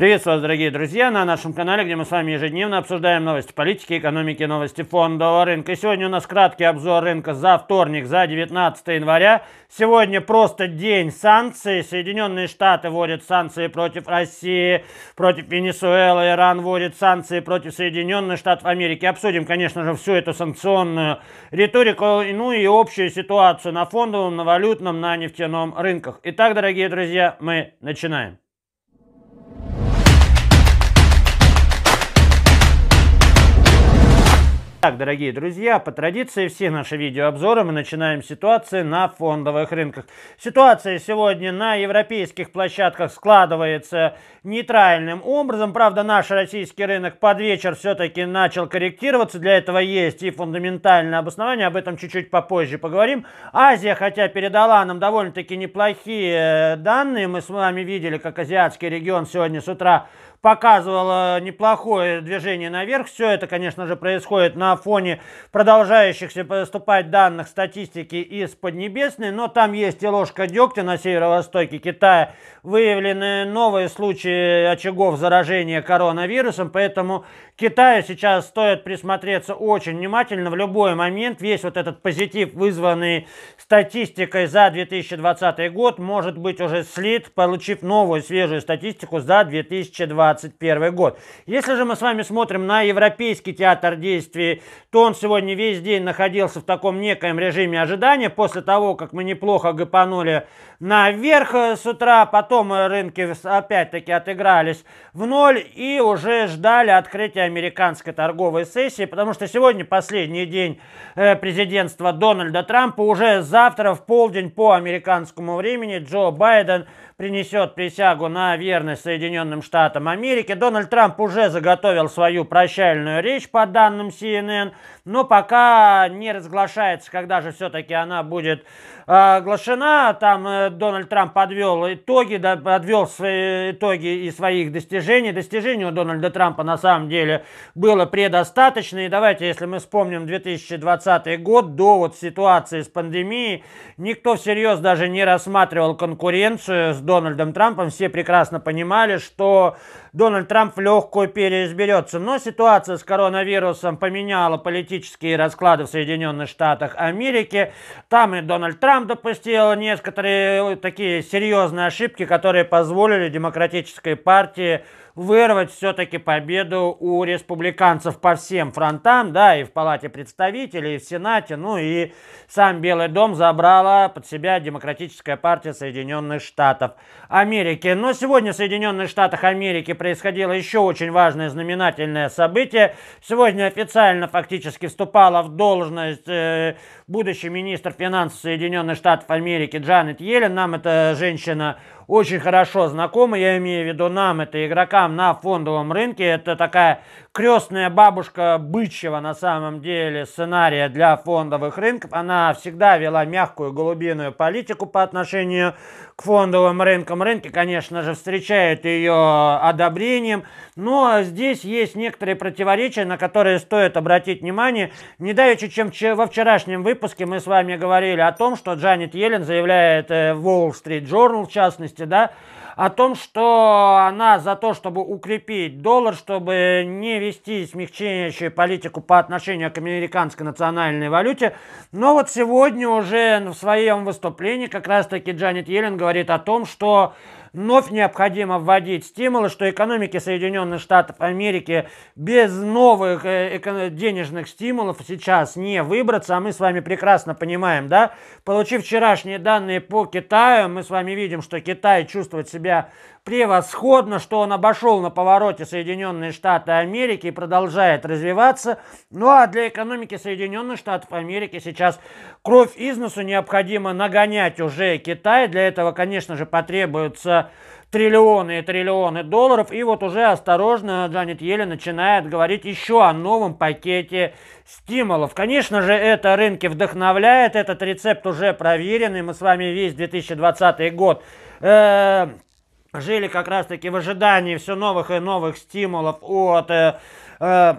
Приветствую вас, дорогие друзья, на нашем канале, где мы с вами ежедневно обсуждаем новости политики, экономики, новости фондового рынка. И сегодня у нас краткий обзор рынка за вторник, за 19 января. Сегодня просто день санкций. Соединенные Штаты вводят санкции против России, против Венесуэлы, Иран вводит санкции против Соединенных Штатов Америки. Обсудим, конечно же, всю эту санкционную риторику, ну и общую ситуацию на фондовом, на валютном, на нефтяном рынках. Итак, дорогие друзья, мы начинаем. Так, дорогие друзья, по традиции все наши видеообзоры мы начинаем с ситуации на фондовых рынках. Ситуация сегодня на европейских площадках складывается нейтральным образом. Правда, наш российский рынок под вечер все-таки начал корректироваться. Для этого есть и фундаментальное обоснование, об этом чуть-чуть попозже поговорим. Азия, хотя передала нам довольно-таки неплохие э, данные, мы с вами видели, как азиатский регион сегодня с утра показывала неплохое движение наверх. Все это, конечно же, происходит на фоне продолжающихся поступать данных статистики из Поднебесной, но там есть и ложка дегтя на северо-востоке Китая. Выявлены новые случаи очагов заражения коронавирусом, поэтому Китая сейчас стоит присмотреться очень внимательно. В любой момент весь вот этот позитив, вызванный статистикой за 2020 год, может быть уже слит, получив новую свежую статистику за 2021 год. Если же мы с вами смотрим на европейский театр действий, то он сегодня весь день находился в таком некоем режиме ожидания. После того, как мы неплохо гопанули наверх э, с утра, потом э, рынки опять-таки отыгрались в ноль и уже ждали открытия американской торговой сессии, потому что сегодня последний день э, президентства Дональда Трампа. Уже завтра в полдень по американскому времени Джо Байден принесет присягу на верность Соединенным Штатам Америки. Дональд Трамп уже заготовил свою прощальную речь по данным CNN, но пока не разглашается, когда же все-таки она будет э, оглашена. Там э, Дональд Трамп подвел итоги, да, подвел свои итоги и своих достижений. Достижений у Дональда Трампа на самом деле было предостаточно. И давайте, если мы вспомним 2020 год, до вот ситуации с пандемией, никто всерьез даже не рассматривал конкуренцию с Дональдом Трампом, все прекрасно понимали, что Дональд Трамп легко переизберется. Но ситуация с коронавирусом поменяла политические расклады в Соединенных Штатах Америки. Там и Дональд Трамп допустил некоторые э, такие серьезные ошибки, которые позволили демократической партии вырвать все-таки победу у республиканцев по всем фронтам, да, и в Палате представителей, и в Сенате, ну и сам Белый дом забрала под себя Демократическая партия Соединенных Штатов Америки. Но сегодня в Соединенных Штатах Америки происходило еще очень важное знаменательное событие. Сегодня официально фактически вступала в должность э, будущий министр финансов Соединенных Штатов Америки Джанет Йеллен. Нам эта женщина очень хорошо знакомы, я имею в виду нам, это игрокам на фондовом рынке, это такая крестная бабушка бычьего на самом деле сценария для фондовых рынков, она всегда вела мягкую голубиную политику по отношению к фондовым рынкам. Рынки, конечно же, встречают ее одобрением, но здесь есть некоторые противоречия, на которые стоит обратить внимание. Не давеча, чем во вчерашнем выпуске мы с вами говорили о том, что Джанет Йеллен заявляет э, в Wall Street Journal, в частности, да, о том, что она за то, чтобы укрепить доллар, чтобы не вести смягчающую политику по отношению к американской национальной валюте. Но вот сегодня уже в своем выступлении как раз-таки Джанет Йеллен говорит о том, что Вновь необходимо вводить стимулы, что экономике Соединенных Штатов Америки без новых э, денежных стимулов сейчас не выбраться. А мы с вами прекрасно понимаем, да? Получив вчерашние данные по Китаю, мы с вами видим, что Китай чувствует себя Превосходно, что он обошел на повороте Соединенные Штаты Америки и продолжает развиваться. Ну а для экономики Соединенных Штатов Америки сейчас кровь из носу необходимо нагонять уже Китай. Для этого, конечно же, потребуются триллионы и триллионы долларов. И вот уже осторожно Джанет Еле начинает говорить еще о новом пакете стимулов. Конечно же, это рынки вдохновляет, этот рецепт уже проверенный. Мы с вами весь 2020 год э, жили как раз-таки в ожидании все новых и новых стимулов от э, э,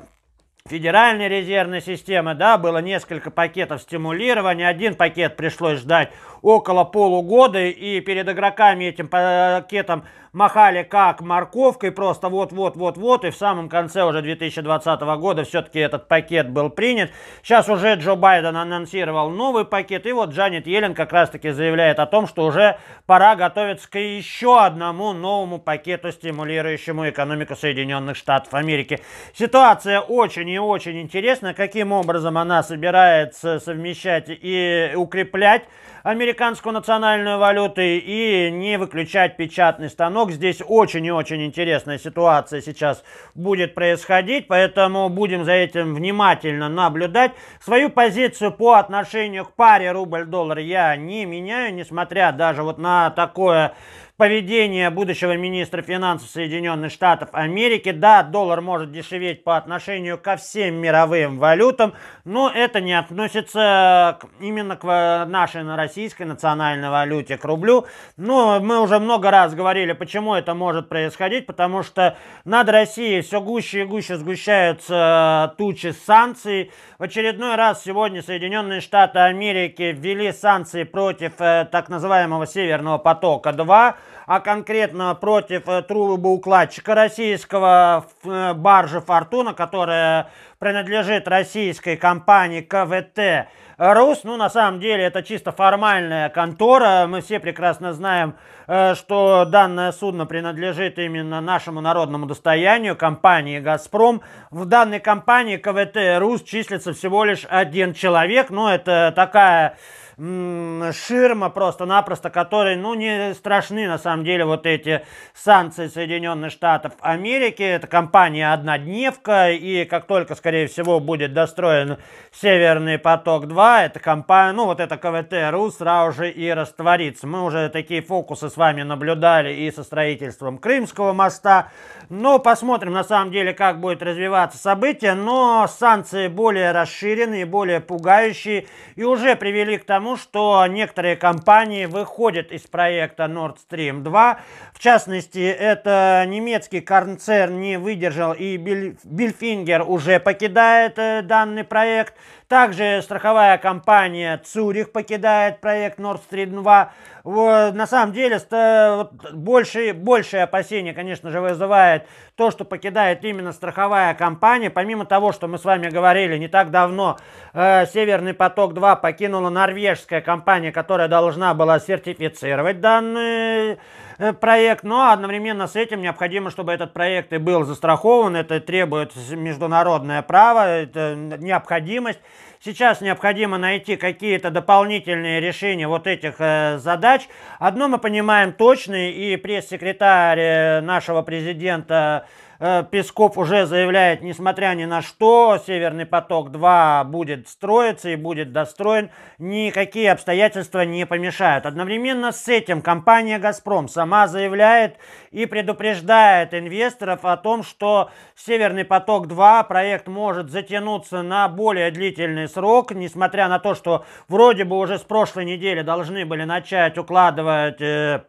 Федеральной резервной системы, да, было несколько пакетов стимулирования, один пакет пришлось ждать около полугода и перед игроками этим пакетом махали как морковкой, просто вот-вот-вот-вот, и в самом конце уже 2020 года все-таки этот пакет был принят. Сейчас уже Джо Байден анонсировал новый пакет, и вот Джанет Елен как раз-таки заявляет о том, что уже пора готовиться к еще одному новому пакету, стимулирующему экономику Соединенных Штатов Америки. Ситуация очень и очень интересна, каким образом она собирается совмещать и укреплять американскую национальную валюту и не выключать печатный станок. Здесь очень и очень интересная ситуация сейчас будет происходить, поэтому будем за этим внимательно наблюдать. Свою позицию по отношению к паре рубль-доллар я не меняю, несмотря даже вот на такое поведение будущего министра финансов Соединенных Штатов Америки. Да, доллар может дешеветь по отношению ко всем мировым валютам, но это не относится к, именно к нашей российской национальной валюте, к рублю. Но мы уже много раз говорили, почему это может происходить, потому что над Россией все гуще и гуще сгущаются э, тучи санкций. В очередной раз сегодня Соединенные Штаты Америки ввели санкции против э, так называемого Северного потока 2 а конкретно против э, трубоукладчика российского э, баржи «Фортуна», которая принадлежит российской компании КВТ «Рус». Ну, на самом деле, это чисто формальная контора. Мы все прекрасно знаем, Э, что данное судно принадлежит именно нашему народному достоянию, компании «Газпром». В данной компании КВТ «Рус» числится всего лишь один человек. но ну, это такая ширма просто-напросто, которой, ну, не страшны на самом деле вот эти санкции Соединенных Штатов Америки. Это компания «Однодневка», и как только, скорее всего, будет достроен «Северный поток-2», эта компания, ну, вот эта КВТ РУ сразу же и растворится. Мы уже такие фокусы с вами наблюдали и со строительством Крымского моста. но посмотрим на самом деле, как будет развиваться событие, но санкции более расширенные, более пугающие и уже привели к тому, что некоторые компании выходят из проекта Nord Stream 2. В частности, это немецкий концерн не выдержал и Бильфингер уже покидает э, данный проект. Также страховая компания Цюрих покидает проект Nord Stream 2. Вот, на самом деле, вот, больше, большее опасение, конечно же, вызывает то, что покидает именно страховая компания. Помимо того, что мы с вами говорили не так давно, э, Северный поток-2 покинула норвежская компания, которая должна была сертифицировать данные Э, проект, но одновременно с этим необходимо, чтобы этот проект и был застрахован, это требует международное право, это необходимость. Сейчас необходимо найти какие-то дополнительные решения вот этих э, задач. Одно мы понимаем точно, и пресс-секретарь э, нашего президента Э, Песков уже заявляет, несмотря ни на что, Северный поток-2 будет строиться и будет достроен. Никакие обстоятельства не помешают. Одновременно с этим компания «Газпром» сама заявляет и предупреждает инвесторов о том, что «Северный поток-2» проект может затянуться на более длительный срок, несмотря на то, что вроде бы уже с прошлой недели должны были начать укладывать э,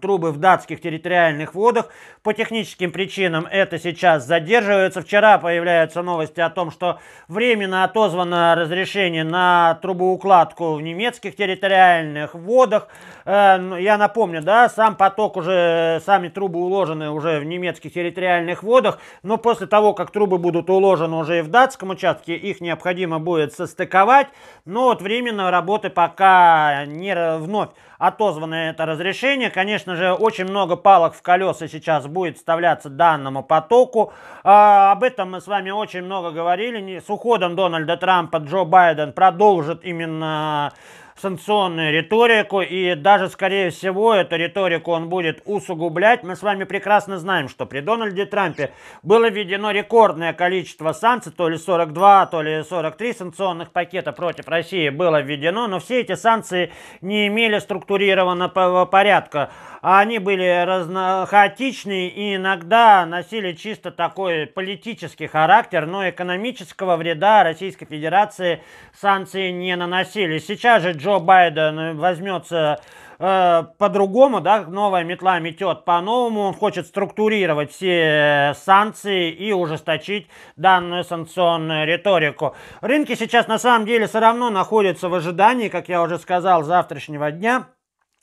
трубы в датских территориальных водах. По техническим причинам это сейчас задерживается. Вчера появляются новости о том, что временно отозвано разрешение на трубоукладку в немецких территориальных водах. Э, ну, я напомню, да, сам поток уже, сами трубы уложены уже в немецких территориальных водах, но после того, как трубы будут уложены уже и в датском участке, их необходимо будет состыковать. Но вот временно работы пока не вновь отозвано это разрешение. Конечно же, очень много палок в колеса сейчас будет вставляться данному потоку. А, об этом мы с вами очень много говорили. С уходом Дональда Трампа Джо Байден продолжит именно санкционную риторику, и даже, скорее всего, эту риторику он будет усугублять. Мы с вами прекрасно знаем, что при Дональде Трампе было введено рекордное количество санкций, то ли 42, то ли 43 санкционных пакета против России было введено, но все эти санкции не имели структурированного порядка. А они были разно... хаотичные и иногда носили чисто такой политический характер, но экономического вреда Российской Федерации санкции не наносили. Сейчас же Джо Байден возьмется э, по-другому, да, новая метла метет по-новому. Он хочет структурировать все санкции и ужесточить данную санкционную риторику. Рынки сейчас на самом деле все равно находятся в ожидании, как я уже сказал, завтрашнего дня.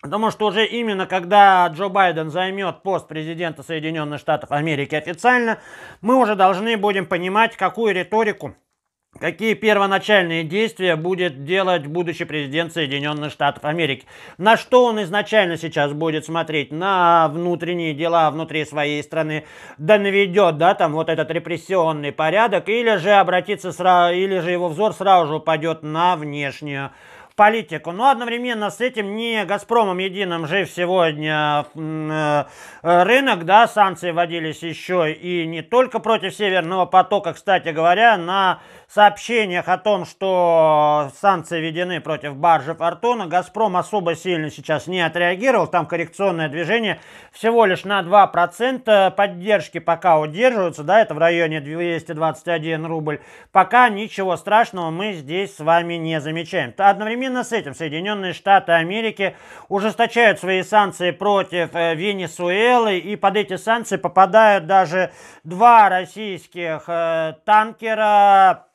Потому что уже именно когда Джо Байден займет пост президента Соединенных Штатов Америки официально, мы уже должны будем понимать, какую риторику Какие первоначальные действия будет делать будущий президент Соединенных Штатов Америки? На что он изначально сейчас будет смотреть? На внутренние дела внутри своей страны? Да наведет, да, там вот этот репрессионный порядок? Или же обратится сразу, или же его взор сразу же упадет на внешнюю политику. Но одновременно с этим не «Газпромом» единым жив сегодня э, рынок, да, санкции вводились еще и не только против «Северного потока», кстати говоря, на сообщениях о том, что санкции введены против баржи «Фортуна», «Газпром» особо сильно сейчас не отреагировал. Там коррекционное движение всего лишь на 2%. Поддержки пока удерживаются, да, это в районе 221 рубль. Пока ничего страшного мы здесь с вами не замечаем. Одновременно с этим Соединенные Штаты Америки ужесточают свои санкции против э, Венесуэлы, и под эти санкции попадают даже два российских э, танкера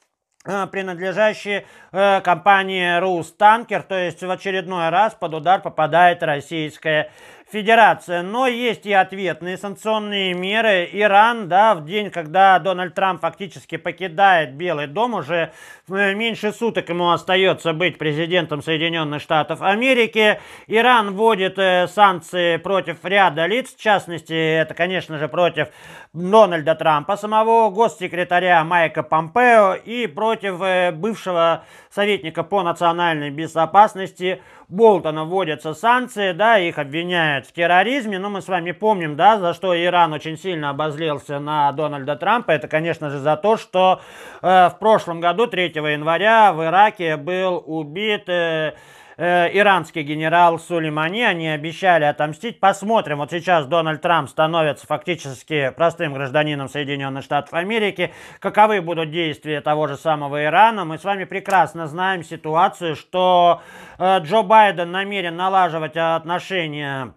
Э, принадлежащие э, компании «Рустанкер». То есть в очередной раз под удар попадает российская Федерация. Но есть и ответные санкционные меры. Иран, да, в день, когда Дональд Трамп фактически покидает Белый дом, уже э, меньше суток ему остается быть президентом Соединенных Штатов Америки. Иран вводит э, санкции против ряда лиц, в частности, это, конечно же, против Дональда Трампа самого, госсекретаря Майка Помпео и против э, бывшего советника по национальной безопасности Болтона вводятся санкции, да, их обвиняют обвиняют в терроризме. Но ну, мы с вами помним, да, за что Иран очень сильно обозлился на Дональда Трампа. Это, конечно же, за то, что э, в прошлом году, 3 января, в Ираке был убит... Э, э, иранский генерал Сулеймани, они обещали отомстить. Посмотрим, вот сейчас Дональд Трамп становится фактически простым гражданином Соединенных Штатов Америки. Каковы будут действия того же самого Ирана? Мы с вами прекрасно знаем ситуацию, что э, Джо Байден намерен налаживать отношения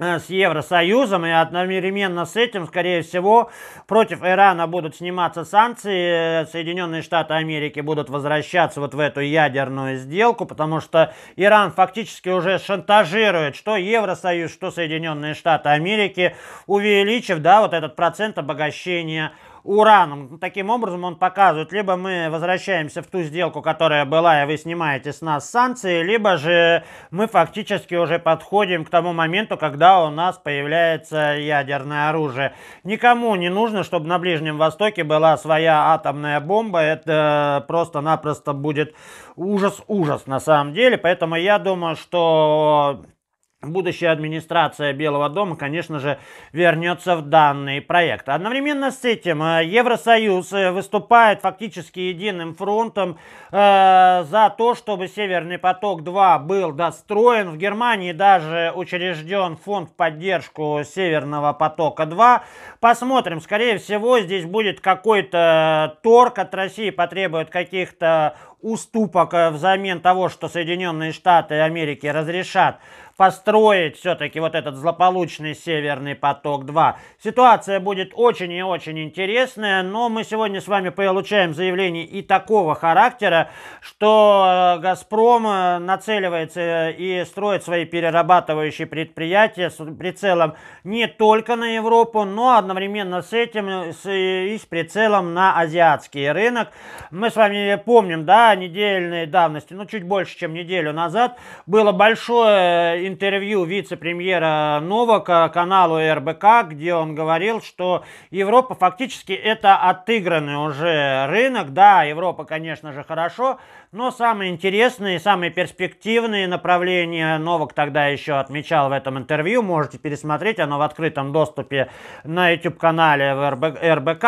Э, с Евросоюзом, и одновременно с этим, скорее всего, против Ирана будут сниматься санкции, э, Соединенные Штаты Америки будут возвращаться вот в эту ядерную сделку, потому что Иран фактически уже шантажирует, что Евросоюз, что Соединенные Штаты Америки, увеличив, да, вот этот процент обогащения ураном. Таким образом он показывает, либо мы возвращаемся в ту сделку, которая была, и вы снимаете с нас санкции, либо же мы фактически уже подходим к тому моменту, когда у нас появляется ядерное оружие. Никому не нужно, чтобы на Ближнем Востоке была своя атомная бомба. Это э, просто-напросто будет ужас-ужас на самом деле. Поэтому я думаю, что Будущая администрация Белого дома, конечно же, вернется в данный проект. Одновременно с этим э, Евросоюз э, выступает фактически единым фронтом э, за то, чтобы Северный поток-2 был достроен. В Германии даже учрежден фонд в поддержку Северного потока-2. Посмотрим, скорее всего, здесь будет какой-то торг от России, потребует каких-то уступок э, взамен того, что Соединенные Штаты Америки разрешат построить все-таки вот этот злополучный «Северный поток-2». Ситуация будет очень и очень интересная, но мы сегодня с вами получаем заявление и такого характера, что э, «Газпром» э, нацеливается и строит свои перерабатывающие предприятия с прицелом не только на Европу, но одновременно с этим и с прицелом на азиатский рынок. Мы с вами помним, да, полтора недельной давности, ну чуть больше, чем неделю назад, было большое э, интервью вице-премьера Новака каналу РБК, где он говорил, что Европа фактически это отыгранный уже рынок. Да, Европа, конечно же, хорошо, но самые интересные, самые перспективные направления Новок тогда еще отмечал в этом интервью. Можете пересмотреть, оно в открытом доступе на YouTube-канале РБК.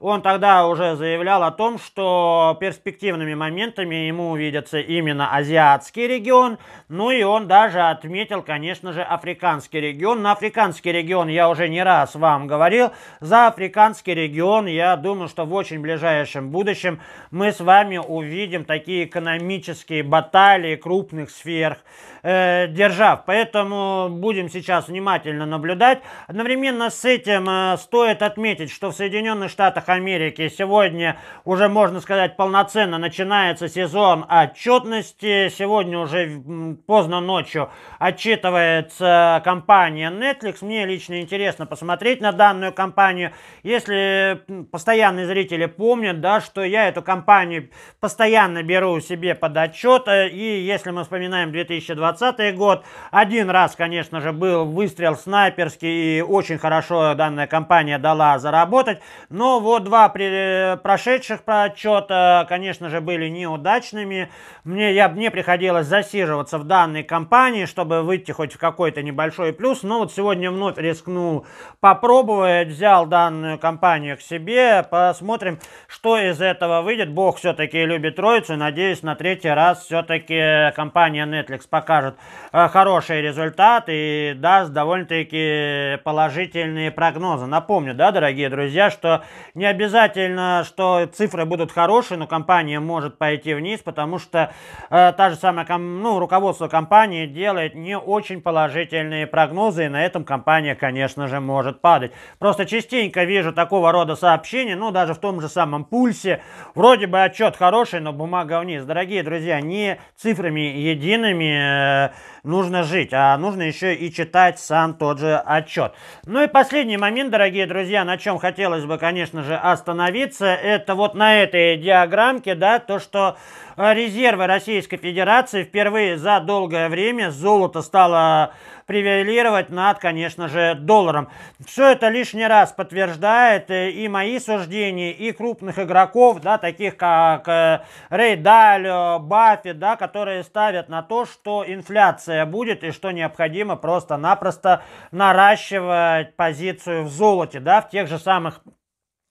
Он тогда уже заявлял о том, что перспективными моментами ему увидится именно азиатский регион. Ну и он даже отметил, конечно же, африканский регион. На африканский регион я уже не раз вам говорил. За африканский регион я думаю, что в очень ближайшем будущем мы с вами увидим такие экономические баталии крупных сфер э, держав. Поэтому будем сейчас внимательно наблюдать. Одновременно с этим э, стоит отметить, что в Соединенных Штатах Америки сегодня уже, можно сказать, полноценно начинается сезон отчетности. Сегодня уже поздно ночью отчитывается компания Netflix. Мне лично интересно посмотреть на данную компанию. Если постоянные зрители помнят, да, что я эту компанию постоянно беру у себе подотчета. И если мы вспоминаем 2020 год, один раз, конечно же, был выстрел снайперский, и очень хорошо данная компания дала заработать. Но вот два прошедших подотчета, конечно же, были неудачными. Мне, я, мне приходилось засиживаться в данной компании, чтобы выйти хоть в какой-то небольшой плюс. Но вот сегодня вновь рискнул попробовать, взял данную компанию к себе, посмотрим, что из этого выйдет. Бог все-таки любит троицу, надеюсь, надеюсь, на третий раз все-таки компания Netflix покажет э, хороший результат и даст довольно-таки положительные прогнозы. Напомню, да, дорогие друзья, что не обязательно, что цифры будут хорошие, но компания может пойти вниз, потому что э, та же самая, ну, руководство компании делает не очень положительные прогнозы, и на этом компания, конечно же, может падать. Просто частенько вижу такого рода сообщения, ну, даже в том же самом пульсе, вроде бы отчет хороший, но бумага вниз вниз. Дорогие друзья, не цифрами едиными э, нужно жить, а нужно еще и читать сам тот же отчет. Ну и последний момент, дорогие друзья, на чем хотелось бы, конечно же, остановиться, это вот на этой диаграммке, да, то, что резервы Российской Федерации впервые за долгое время золото стало превалировать над, конечно же, долларом. Все это лишний раз подтверждает э, и мои суждения, и крупных игроков, да, таких как Рейда, э, Паскаль, Баффи, да, которые ставят на то, что инфляция будет и что необходимо просто-напросто наращивать позицию в золоте, да, в тех же самых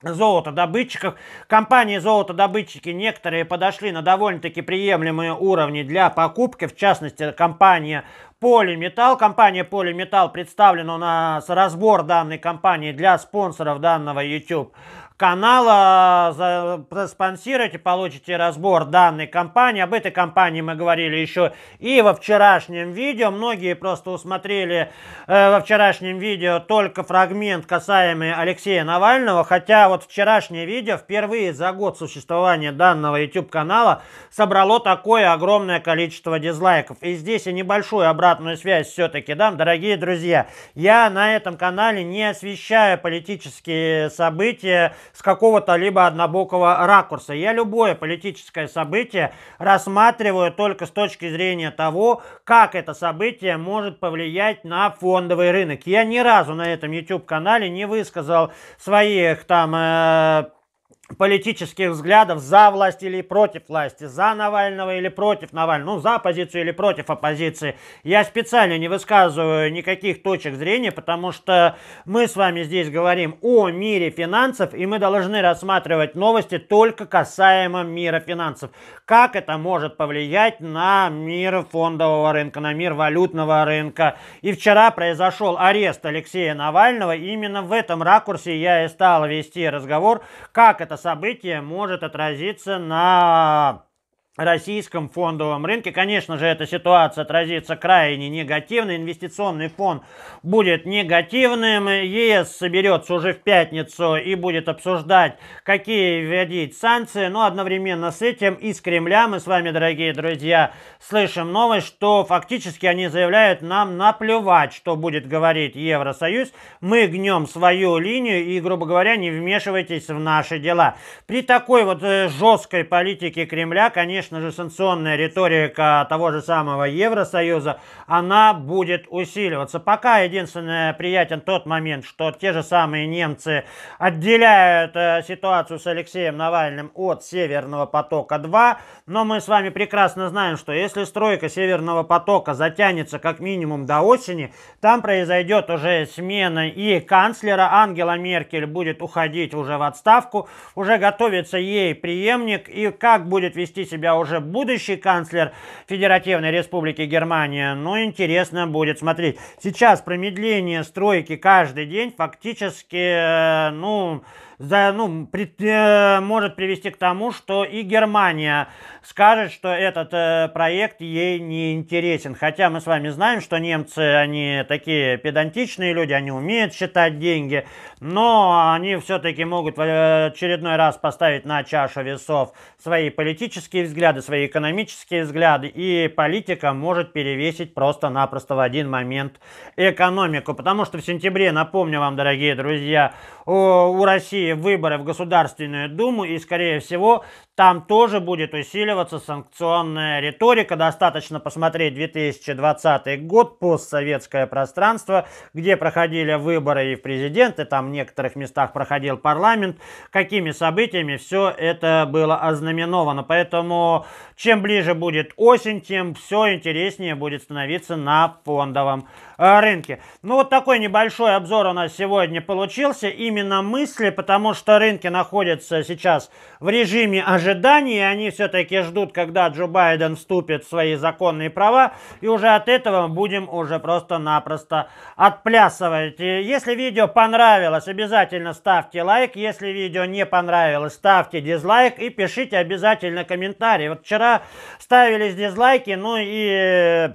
золотодобытчиках. Компании золотодобытчики некоторые подошли на довольно-таки приемлемые уровни для покупки, в частности, компания Полиметал. Компания Полиметал представлена у нас разбор данной компании для спонсоров данного YouTube канала, проспонсируйте, э, э, получите разбор данной компании. Об этой компании мы говорили еще и во вчерашнем видео. Многие просто усмотрели э, во вчерашнем видео только фрагмент, касаемый Алексея Навального, хотя вот вчерашнее видео впервые за год существования данного YouTube-канала собрало такое огромное количество дизлайков. И здесь и небольшую обратную связь все-таки дам. Дорогие друзья, я на этом канале не освещаю политические события, с какого-то либо однобокого ракурса. Я любое политическое событие рассматриваю только с точки зрения того, как это событие может повлиять на фондовый рынок. Я ни разу на этом YouTube-канале не высказал своих там... Э, политических взглядов за власть или против власти, за Навального или против Навального, ну, за оппозицию или против оппозиции. Я специально не высказываю никаких точек зрения, потому что мы с вами здесь говорим о мире финансов, и мы должны рассматривать новости только касаемо мира финансов. Как это может повлиять на мир фондового рынка, на мир валютного рынка. И вчера произошел арест Алексея Навального. Именно в этом ракурсе я и стал вести разговор, как это это событие может отразиться на российском фондовом рынке. Конечно же, эта ситуация отразится крайне негативно. Инвестиционный фон будет негативным. ЕС соберется уже в пятницу и будет обсуждать, какие вводить санкции. Но одновременно с этим из Кремля мы с вами, дорогие друзья, слышим новость, что фактически они заявляют нам наплевать, что будет говорить Евросоюз. Мы гнем свою линию и, грубо говоря, не вмешивайтесь в наши дела. При такой вот э, жесткой политике Кремля, конечно, конечно же, санкционная риторика того же самого Евросоюза, она будет усиливаться. Пока единственное приятен тот момент, что те же самые немцы отделяют э, ситуацию с Алексеем Навальным от Северного потока-2, но мы с вами прекрасно знаем, что если стройка Северного потока затянется как минимум до осени, там произойдет уже смена и канцлера, Ангела Меркель будет уходить уже в отставку, уже готовится ей преемник, и как будет вести себя уже будущий канцлер Федеративной Республики Германия. Ну, интересно будет смотреть. Сейчас промедление стройки каждый день фактически, э, ну, за, ну, пред, э, может привести к тому, что и Германия скажет, что этот э, проект ей не интересен. Хотя мы с вами знаем, что немцы, они такие педантичные люди, они умеют считать деньги, но они все-таки могут в э, очередной раз поставить на чашу весов свои политические взгляды, свои экономические взгляды, и политика может перевесить просто-напросто в один момент экономику. Потому что в сентябре, напомню вам, дорогие друзья, у, у России России выборы в Государственную Думу, и, скорее всего, там тоже будет усиливаться санкционная риторика. Достаточно посмотреть 2020 год, постсоветское пространство, где проходили выборы и в президенты, там в некоторых местах проходил парламент, какими событиями все это было ознаменовано. Поэтому чем ближе будет осень, тем все интереснее будет становиться на фондовом э, рынке. Ну вот такой небольшой обзор у нас сегодня получился. Именно мысли, потому потому что рынки находятся сейчас в режиме ожидания, и они все-таки ждут, когда Джо Байден вступит в свои законные права, и уже от этого будем уже просто-напросто отплясывать. И если видео понравилось, обязательно ставьте лайк, если видео не понравилось, ставьте дизлайк и пишите обязательно комментарии. Вот вчера ставились дизлайки, ну и э,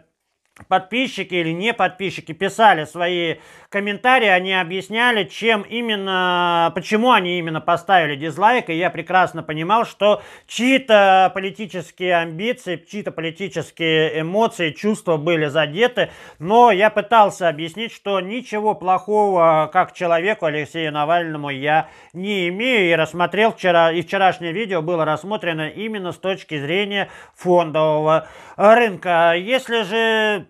подписчики или не подписчики писали свои комментарии они объясняли, чем именно, почему они именно поставили дизлайк, и я прекрасно понимал, что чьи-то политические амбиции, чьи-то политические эмоции, чувства были задеты, но я пытался объяснить, что ничего плохого как человеку Алексею Навальному я не имею, и рассмотрел вчера, и вчерашнее видео было рассмотрено именно с точки зрения фондового рынка. Если же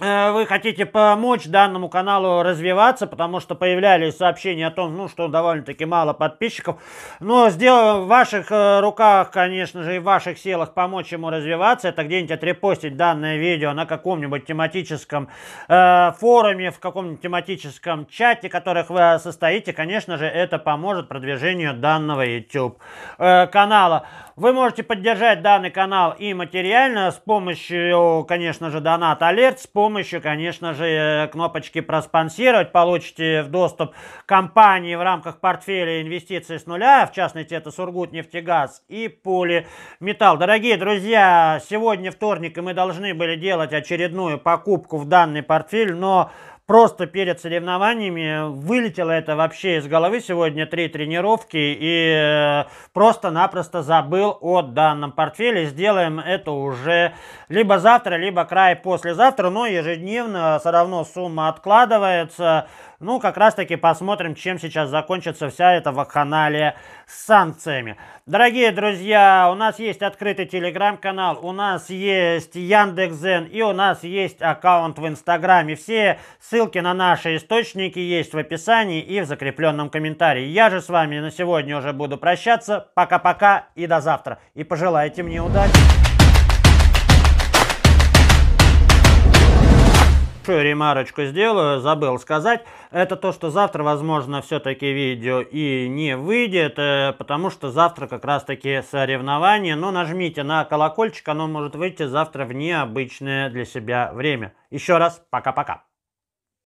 Э, вы хотите помочь данному каналу развиваться, потому что появлялись сообщения о том, ну, что довольно-таки мало подписчиков. Но сделаю в ваших э, руках, конечно же, и в ваших силах помочь ему развиваться. Это где-нибудь отрепостить данное видео на каком-нибудь тематическом э, форуме, в каком-нибудь тематическом чате, в которых вы состоите. Конечно же, это поможет продвижению данного YouTube э, канала. Вы можете поддержать данный канал и материально с помощью, конечно же, доната алерт, с помощью помощью, конечно же, э, кнопочки «Проспонсировать» получите в доступ компании в рамках портфеля инвестиций с нуля, в частности, это «Сургутнефтегаз» и «Полиметалл». Дорогие друзья, сегодня вторник, и мы должны были делать очередную покупку в данный портфель, но просто перед соревнованиями вылетело это вообще из головы. Сегодня три тренировки и э, просто-напросто забыл о данном портфеле. Сделаем это уже либо завтра, либо край послезавтра, но ежедневно все равно сумма откладывается. Ну, как раз-таки посмотрим, чем сейчас закончится вся эта вакханалия с санкциями. Дорогие друзья, у нас есть открытый телеграм-канал, у нас есть Яндекс.Зен и у нас есть аккаунт в Инстаграме. Все ссылки на наши источники есть в описании и в закрепленном комментарии. Я же с вами на сегодня уже буду прощаться. Пока-пока и до завтра. И пожелайте мне удачи. ремарочку сделаю, забыл сказать. Это то, что завтра, возможно, все-таки видео и не выйдет, э, потому что завтра как раз-таки соревнования. Но нажмите на колокольчик, оно может выйти завтра в необычное для себя время. Еще раз, пока-пока.